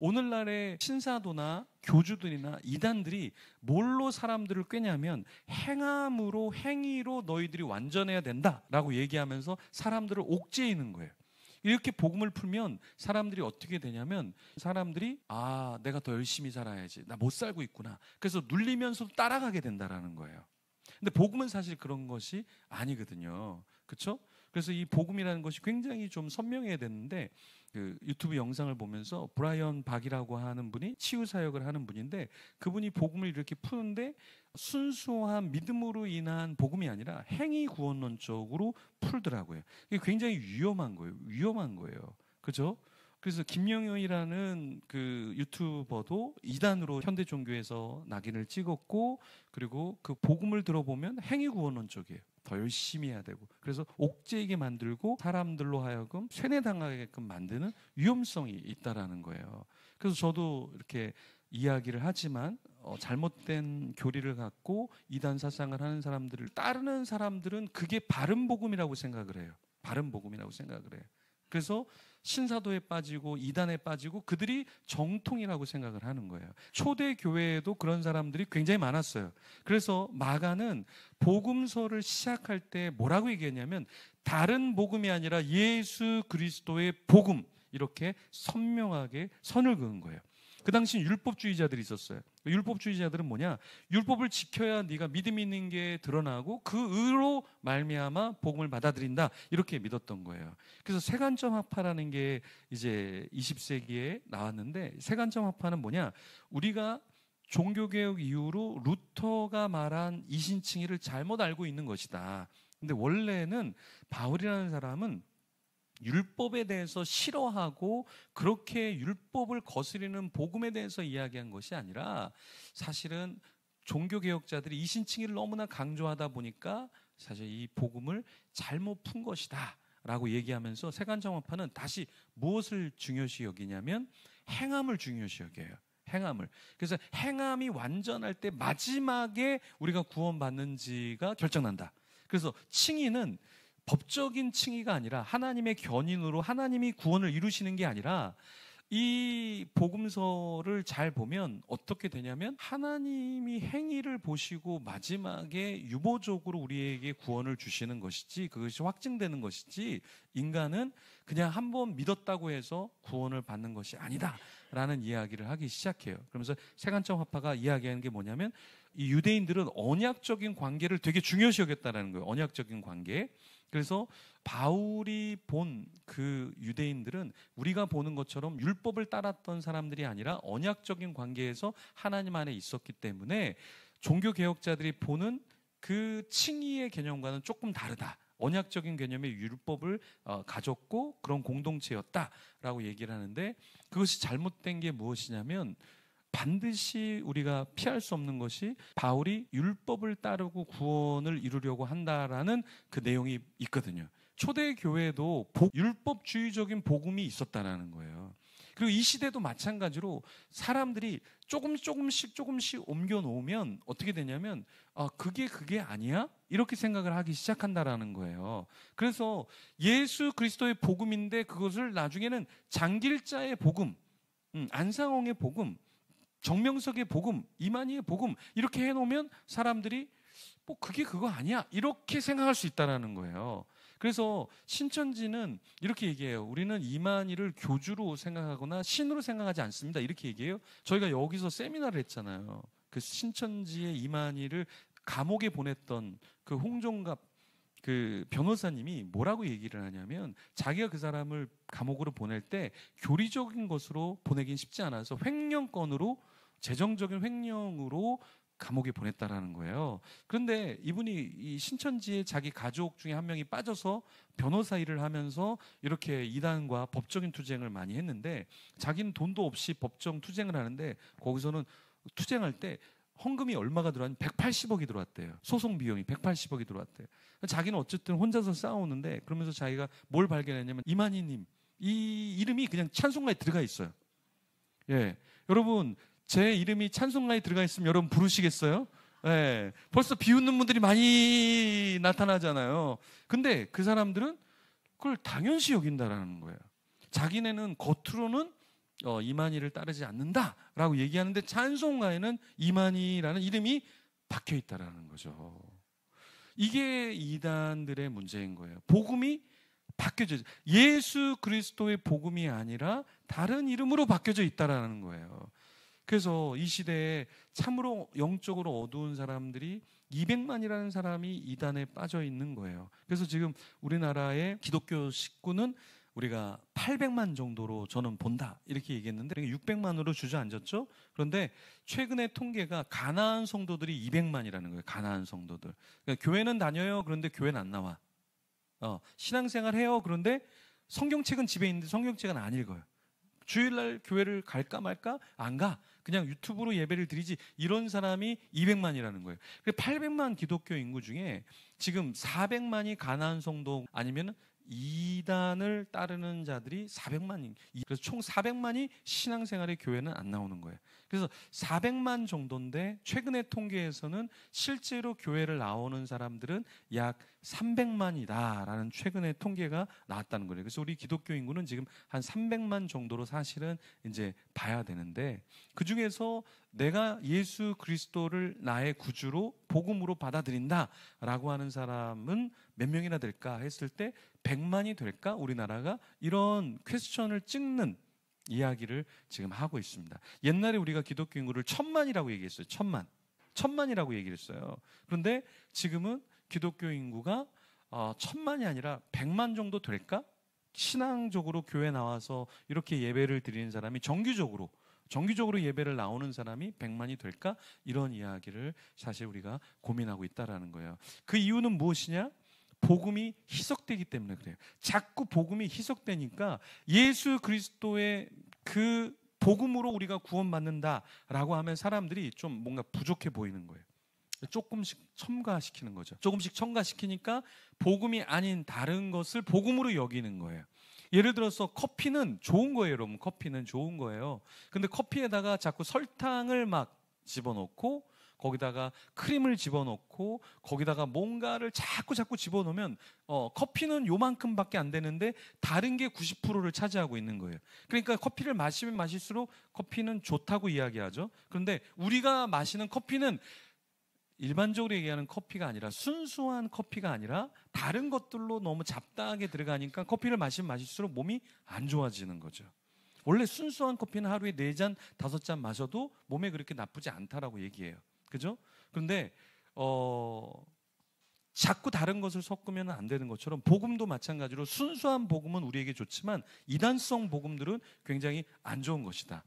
오늘날의 신사도나 교주들이나 이단들이 뭘로 사람들을 꾀냐면 행함으로 행위로 너희들이 완전해야 된다라고 얘기하면서 사람들을 옥죄이는 거예요. 이렇게 복음을 풀면 사람들이 어떻게 되냐면 사람들이 아 내가 더 열심히 살아야지 나 못 살고 있구나 그래서 눌리면서 따라가게 된다라는 거예요. 근데 복음은 사실 그런 것이 아니거든요. 그렇죠? 그래서 이 복음이라는 것이 굉장히 좀 선명해야 되는데 그 유튜브 영상을 보면서 브라이언 박이라고 하는 분이 치유 사역을 하는 분인데 그분이 복음을 이렇게 푸는데 순수한 믿음으로 인한 복음이 아니라 행위 구원론적으로 풀더라고요. 이게 굉장히 위험한 거예요. 위험한 거예요. 그죠? 그래서 김영현이라는 그 유튜버도 이단으로 현대 종교에서 낙인을 찍었고 그리고 그 복음을 들어보면 행위 구원론 쪽이에요. 더 열심히 해야 되고 그래서 옥죄이게 만들고 사람들로 하여금 세뇌당하게끔 만드는 위험성이 있다라는 거예요. 그래서 저도 이렇게 이야기를 하지만 어, 잘못된 교리를 갖고 이단 사상을 하는 사람들을 따르는 사람들은 그게 바른 복음이라고 생각을 해요. 바른 복음이라고 생각을 해요. 그래서 신사도에 빠지고 이단에 빠지고 그들이 정통이라고 생각을 하는 거예요. 초대 교회에도 그런 사람들이 굉장히 많았어요. 그래서 마가는 복음서를 시작할 때 뭐라고 얘기했냐면 다른 복음이 아니라 예수 그리스도의 복음 이렇게 선명하게 선을 그은 거예요. 그 당시 율법주의자들이 있었어요. 그러니까 율법주의자들은 뭐냐? 율법을 지켜야 네가 믿음 있는 게 드러나고 그 의로 말미암아 복음을 받아들인다. 이렇게 믿었던 거예요. 그래서 세간점 학파라는 게 이제 20세기에 나왔는데 세간점 학파는 뭐냐? 우리가 종교개혁 이후로 루터가 말한 이신칭의를 잘못 알고 있는 것이다. 근데 원래는 바울이라는 사람은 율법에 대해서 싫어하고 그렇게 율법을 거스리는 복음에 대해서 이야기한 것이 아니라 사실은 종교개혁자들이 이신칭의를 너무나 강조하다 보니까 사실 이 복음을 잘못 푼 것이다. 라고 얘기하면서 세간정화파는 다시 무엇을 중요시 여기냐면 행함을 중요시 여겨요. 행함을. 그래서 행함이 완전할 때 마지막에 우리가 구원받는지가 결정난다. 그래서 칭의는 법적인 칭의가 아니라 하나님의 견인으로 하나님이 구원을 이루시는 게 아니라 이 복음서를 잘 보면 어떻게 되냐면 하나님이 행위를 보시고 마지막에 유보적으로 우리에게 구원을 주시는 것이지 그것이 확증되는 것이지 인간은 그냥 한번 믿었다고 해서 구원을 받는 것이 아니다라는 이야기를 하기 시작해요. 그러면서 세간점 화파가 이야기하는 게 뭐냐면 이 유대인들은 언약적인 관계를 되게 중요시 여겼다라는 거예요. 언약적인 관계. 그래서 바울이 본 그 유대인들은 우리가 보는 것처럼 율법을 따랐던 사람들이 아니라 언약적인 관계에서 하나님 안에 있었기 때문에 종교 개혁자들이 보는 그 칭의의 개념과는 조금 다르다. 언약적인 개념의 율법을 어, 가졌고 그런 공동체였다라고 얘기를 하는데 그것이 잘못된 게 무엇이냐면 반드시 우리가 피할 수 없는 것이 바울이 율법을 따르고 구원을 이루려고 한다라는 그 내용이 있거든요. 초대 교회도 율법주의적인 복음이 있었다라는 거예요. 그리고 이 시대도 마찬가지로 사람들이 조금 조금씩 조금씩 옮겨 놓으면 어떻게 되냐면 아 그게 그게 아니야 이렇게 생각을 하기 시작한다라는 거예요. 그래서 예수 그리스도의 복음인데 그것을 나중에는 장길자의 복 음, 안상홍의 복음 정명석의 복음, 이만희의 복음 이렇게 해놓으면 사람들이 뭐 그게 그거 아니야 이렇게 생각할 수 있다라는 거예요. 그래서 신천지는 이렇게 얘기해요. 우리는 이만희를 교주로 생각하거나 신으로 생각하지 않습니다. 이렇게 얘기해요. 저희가 여기서 세미나를 했잖아요. 그 신천지의 이만희를 감옥에 보냈던 그 홍종갑 그 변호사님이 뭐라고 얘기를 하냐면 자기가 그 사람을 감옥으로 보낼 때 교리적인 것으로 보내긴 쉽지 않아서 횡령권으로 재정적인 횡령으로 감옥에 보냈다라는 거예요. 그런데 이분이 신천지에 자기 가족 중에 한 명이 빠져서 변호사 일을 하면서 이렇게 이단과 법적인 투쟁을 많이 했는데 자기는 돈도 없이 법정 투쟁을 하는데 거기서는 투쟁할 때 헌금이 얼마가 들어왔냐? 180억이 들어왔대요. 소송 비용이 180억이 들어왔대요. 자기는 어쨌든 혼자서 싸우는데 그러면서 자기가 뭘 발견했냐면 이만희님 이 이름이 그냥 찬송가에 들어가 있어요. 예, 여러분 제 이름이 찬송가에 들어가 있으면 여러분 부르시겠어요? 네, 벌써 비웃는 분들이 많이 나타나잖아요. 근데 그 사람들은 그걸 당연시 여긴다라는 거예요. 자기네는 겉으로는 어, 이만희를 따르지 않는다라고 얘기하는데 찬송가에는 이만희라는 이름이 박혀 있다라는 거죠. 이게 이단들의 문제인 거예요. 복음이 바뀌어져 예수 그리스도의 복음이 아니라 다른 이름으로 바뀌어져 있다라는 거예요. 그래서 이 시대에 참으로 영적으로 어두운 사람들이 200만이라는 사람이 이단에 빠져 있는 거예요. 그래서 지금 우리나라의 기독교 식구는 우리가 800만 정도로 저는 본다 이렇게 얘기했는데 600만으로 주저앉았죠. 그런데 최근의 통계가 가나안 성도들이 200만이라는 거예요. 가나안 성도들. 그러니까 교회는 다녀요. 그런데 교회는 안 나와. 어, 신앙생활 해요. 그런데 성경책은 집에 있는데 성경책은 안 읽어요. 주일날 교회를 갈까 말까 안 가. 그냥 유튜브로 예배를 드리지. 이런 사람이 200만이라는 거예요. 800만 그 기독교 인구 중에 지금 400만이 가난 성도 아니면 이단을 따르는 자들이 400만이 그래서 총 400만이 신앙생활의 교회는 안 나오는 거예요. 그래서 400만 정도인데 최근의 통계에서는 실제로 교회를 나오는 사람들은 약 300만이다라는 최근의 통계가 나왔다는 거예요. 그래서 우리 기독교 인구는 지금 한 300만 정도로 사실은 이제 봐야 되는데 그 중에서 내가 예수 그리스도를 나의 구주로 복음으로 받아들인다라고 하는 사람은 몇 명이나 될까 했을 때 100만이 될까 우리나라가 이런 퀘스천을 찍는 이야기를 지금 하고 있습니다. 옛날에 우리가 기독교 인구를 천만이라고 얘기했어요. 천만. 천만이라고 얘기를 했어요. 그런데 지금은 기독교 인구가 어, 천만이 아니라 백만 정도 될까? 신앙적으로 교회 나와서 이렇게 예배를 드리는 사람이 정기적으로 정기적으로 예배를 나오는 사람이 백만이 될까? 이런 이야기를 사실 우리가 고민하고 있다라는 거예요. 그 이유는 무엇이냐? 복음이 희석되기 때문에 그래요. 자꾸 복음이 희석되니까 예수 그리스도의 그 복음으로 우리가 구원받는다라고 하면 사람들이 좀 뭔가 부족해 보이는 거예요. 조금씩 첨가시키는 거죠. 조금씩 첨가시키니까 복음이 아닌 다른 것을 복음으로 여기는 거예요. 예를 들어서 커피는 좋은 거예요, 여러분. 커피는 좋은 거예요. 근데 커피에다가 자꾸 설탕을 막 집어넣고 거기다가 크림을 집어넣고 거기다가 뭔가를 자꾸 자꾸 집어넣으면 어, 커피는 요만큼밖에 안 되는데 다른 게 90%를 차지하고 있는 거예요. 그러니까 커피를 마시면 마실수록 커피는 좋다고 이야기하죠. 그런데 우리가 마시는 커피는 일반적으로 얘기하는 커피가 아니라 순수한 커피가 아니라 다른 것들로 너무 잡다하게 들어가니까 커피를 마시면 마실수록 몸이 안 좋아지는 거죠. 원래 순수한 커피는 하루에 네 잔, 다섯 잔 마셔도 몸에 그렇게 나쁘지 않다라고 얘기해요. 그죠? 그런데 어 자꾸 다른 것을 섞으면 안 되는 것처럼 복음도 마찬가지로 순수한 복음은 우리에게 좋지만 이단성 복음들은 굉장히 안 좋은 것이다.